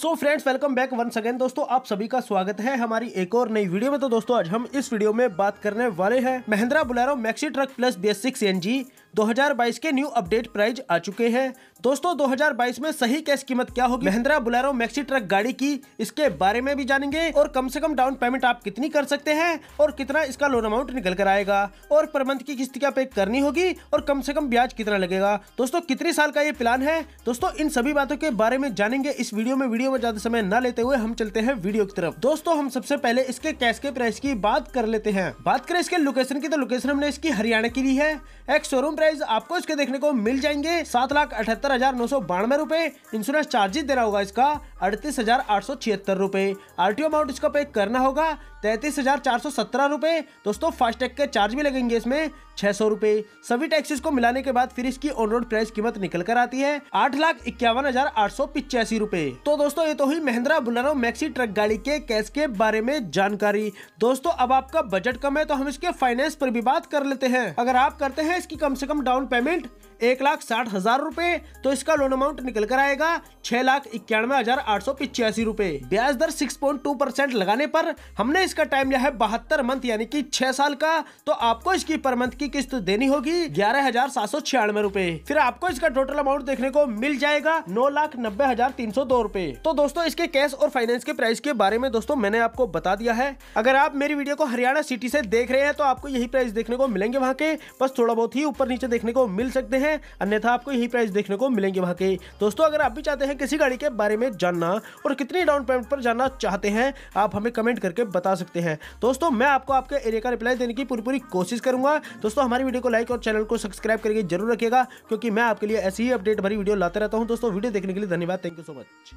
सो friends welcome back one second दोस्तों आप सभी का स्वागत है हमारी एक और नई वीडियो में तो दोस्तों आज हम इस वीडियो में बात करने वाले हैं Mahindra Bolero Maxi truck plus B S six N G बाईस के न्यू अपडेट प्राइस आ चुके हैं दोस्तों 2022 में सही कैश कीमत क्या होगी महिंद्रा बुलेरो मैक्सी ट्रक गाड़ी की इसके बारे में भी जानेंगे और कम से कम डाउन पेमेंट आप कितनी कर सकते हैं और कितना इसका लोन अमाउंट निकल कर आएगा और पर मंथ की किस्त क्या पे करनी होगी और कम से कम ब्याज कितना लगेगा दोस्तों कितने साल का ये प्लान है दोस्तों इन सभी बातों के बारे में जानेंगे इस वीडियो में वीडियो वीडियो में ज्यादा समय न लेते हुए हम चलते हैं वीडियो की तरफ दोस्तों हम सबसे पहले इसके कैश के प्राइस की बात कर लेते हैं बात करें इसके लोकेशन की तो लोकेशन हमने इसकी हरियाणा की ली है एक शोरूम प्राइस आपको इसके देखने को मिल जाएंगे सात लाख अठहत्तर हजार नौ सौ बानवे रूपए इंश्योरेंस चार्जेस देना होगा इसका अड़तीस हजार आठ सौ छिहत्तर रूपए आरटीओ अमाउंट इसका पे करना होगा तैतीस हजार चार सौ सत्रह रूपए दोस्तों फास्टैग के चार्ज भी लगेंगे इसमें छह सौ रूपए सभी टैक्सेस को मिलाने के बाद फिर इसकी ऑन रोड प्राइस कीमत निकल कर आती है आठ लाख इक्यावन हजार आठ सौ पिचासी रूपए तो दोस्तों दोस्तों ये तो हुई महिंद्रा बुलेरो मैक्सी ट्रक गाड़ी के कैश के बारे में जानकारी दोस्तों अब आपका बजट कम है तो हम इसके फाइनेंस पर भी बात कर लेते हैं अगर आप करते हैं इसकी कम से कम डाउन पेमेंट एक लाख साठ हजार रूपए तो इसका लोन अमाउंट निकल कर आएगा छह लाख इक्यानवे हजार आठ सौ पिचासी रूपए ब्याज दर सिक्स पॉइंट टू परसेंट लगाने पर हमने इसका टाइम लिया है बहत्तर मंथ यानी कि छह साल का तो आपको इसकी पर मंथ की किस्त देनी होगी ग्यारह हजार सात सौ छियानवे रूपए फिर आपको इसका टोटल अमाउंट देखने को मिल जाएगा नौ लाख नब्बे हजार तीन सौ दो रूपए तो दोस्तों इसके कैश और फाइनेंस के प्राइस के बारे में दोस्तों मैंने आपको बता दिया है अगर आप मेरी वीडियो को हरियाणा सिटी से देख रहे हैं तो आपको यही प्राइस देखने को मिलेंगे वहाँ के बस थोड़ा बहुत ही ऊपर नीचे देखने को मिल सकते हैं अन्यथा आपको यही प्राइस देखने को मिलेंगे वहाँ के दोस्तों अगर आप भी चाहते हैं किसी गाड़ी के बारे में जानना और कितनी डाउन पेमेंट पर जानना चाहते हैं आप हमें कमेंट करके बता सकते हैं दोस्तों मैं आपको आपके एरिया का रिप्लाई देने की पूरी पूरी कोशिश करूंगा दोस्तों हमारी वीडियो को लाइक और चैनल को सब्सक्राइब करके जरूर रखिएगा क्योंकि मैं आपके लिए ऐसी ही अपडेट भरी वीडियो लाते रहता हूँ दोस्तों वीडियो देखने के लिए धन्यवाद थैंक यू सो मच